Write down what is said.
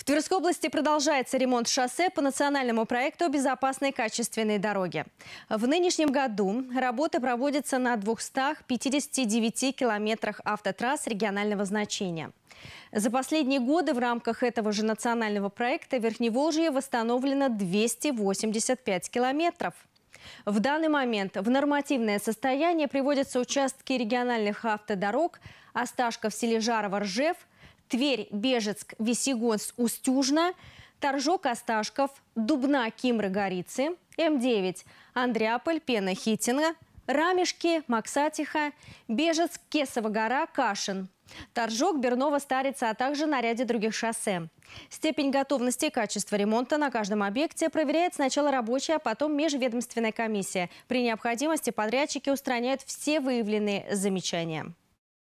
В Тверской области продолжается ремонт шоссе по национальному проекту «Безопасные качественные дороги. В нынешнем году работы проводятся на 259 километрах автотрасс регионального значения. За последние годы в рамках этого же национального проекта в Верхневолжье восстановлено 285 километров. В данный момент в нормативное состояние приводятся участки региональных автодорог Осташков-Сележарова-Ржев – Тверь, Бежецк, Весегонск, Устюжна, Торжок, Осташков, Дубна, Кимры, Горицы, М9, Андреаполь, Пена, Хитина, Рамешки, Максатиха, Бежецк, Кесова гора, Кашин. Торжок, Бернова, Старица, а также на ряде других шоссе. Степень готовности и качество ремонта на каждом объекте проверяет сначала рабочая, а потом межведомственная комиссия. При необходимости подрядчики устраняют все выявленные замечания.